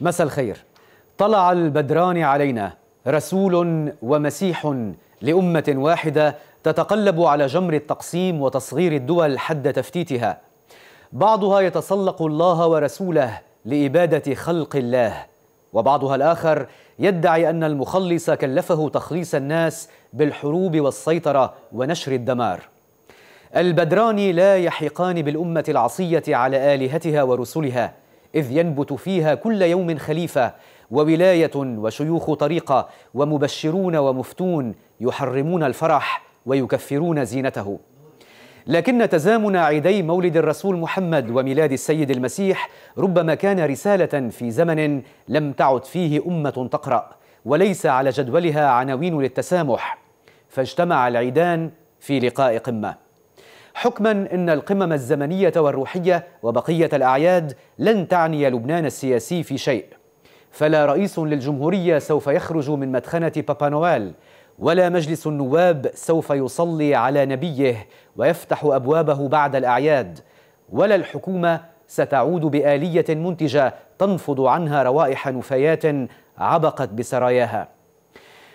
مساء الخير طلع البدران علينا رسول ومسيح لأمة واحدة تتقلب على جمر التقسيم وتصغير الدول حد تفتيتها بعضها يتسلق الله ورسوله لإبادة خلق الله وبعضها الآخر يدعي أن المخلص كلفه تخليص الناس بالحروب والسيطرة ونشر الدمار البدران لا يحيقان بالأمة العصية على آلهتها ورسلها إذ ينبت فيها كل يوم خليفة وولاية وشيوخ طريقة ومبشرون ومفتون يحرمون الفرح ويكفرون زينته لكن تزامن عيدي مولد الرسول محمد وميلاد السيد المسيح ربما كان رسالة في زمن لم تعد فيه أمة تقرأ وليس على جدولها عناوين للتسامح فاجتمع العيدان في لقاء قمه حكما ان القمم الزمنيه والروحيه وبقيه الاعياد لن تعني لبنان السياسي في شيء فلا رئيس للجمهوريه سوف يخرج من مدخنه بابا نوال ولا مجلس النواب سوف يصلي على نبيه ويفتح ابوابه بعد الاعياد ولا الحكومه ستعود باليه منتجه تنفض عنها روائح نفايات عبقت بسراياها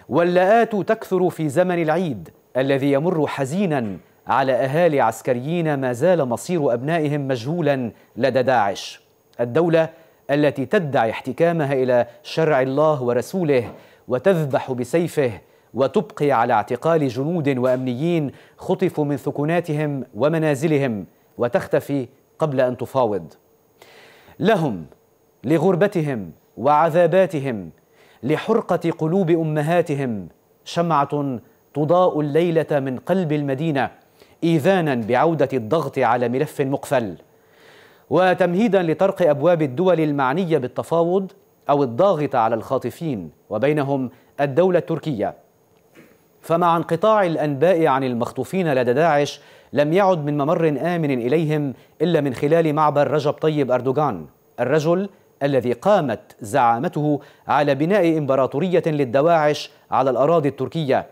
واللاءات تكثر في زمن العيد الذي يمر حزينا على أهالي عسكريين ما زال مصير أبنائهم مجهولا لدى داعش الدولة التي تدعي احتكامها إلى شرع الله ورسوله وتذبح بسيفه وتبقي على اعتقال جنود وأمنيين خطفوا من ثكناتهم ومنازلهم وتختفي قبل أن تفاوض لهم لغربتهم وعذاباتهم لحرقة قلوب أمهاتهم شمعة تضاء الليلة من قلب المدينة إيذانا بعودة الضغط على ملف مقفل وتمهيدا لطرق أبواب الدول المعنية بالتفاوض أو الضاغطة على الخاطفين وبينهم الدولة التركية فمع انقطاع الأنباء عن المخطوفين لدى داعش لم يعد من ممر آمن إليهم إلا من خلال معبر رجب طيب أردوغان الرجل الذي قامت زعامته على بناء إمبراطورية للدواعش على الأراضي التركية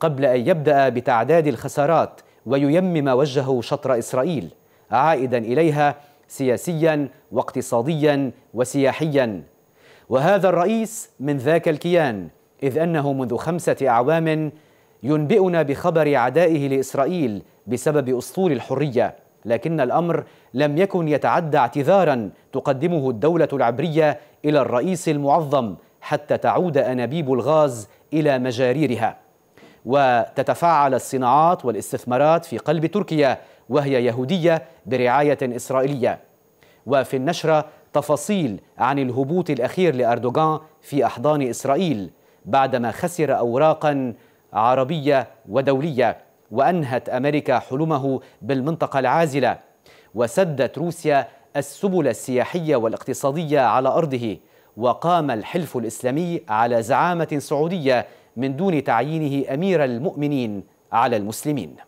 قبل أن يبدأ بتعداد الخسارات وييمم وجهه شطر إسرائيل عائدا إليها سياسيا واقتصاديا وسياحيا وهذا الرئيس من ذاك الكيان إذ أنه منذ خمسة أعوام ينبئنا بخبر عدائه لإسرائيل بسبب أسطول الحرية لكن الأمر لم يكن يتعدى اعتذارا تقدمه الدولة العبرية إلى الرئيس المعظم حتى تعود أنابيب الغاز إلى مجاريرها وتتفاعل الصناعات والاستثمارات في قلب تركيا وهي يهودية برعاية إسرائيلية وفي النشرة تفاصيل عن الهبوط الأخير لأردوغان في أحضان إسرائيل بعدما خسر أوراقا عربية ودولية وأنهت أمريكا حلمه بالمنطقة العازلة وسدت روسيا السبل السياحية والاقتصادية على أرضه وقام الحلف الإسلامي على زعامة سعودية من دون تعيينه أمير المؤمنين على المسلمين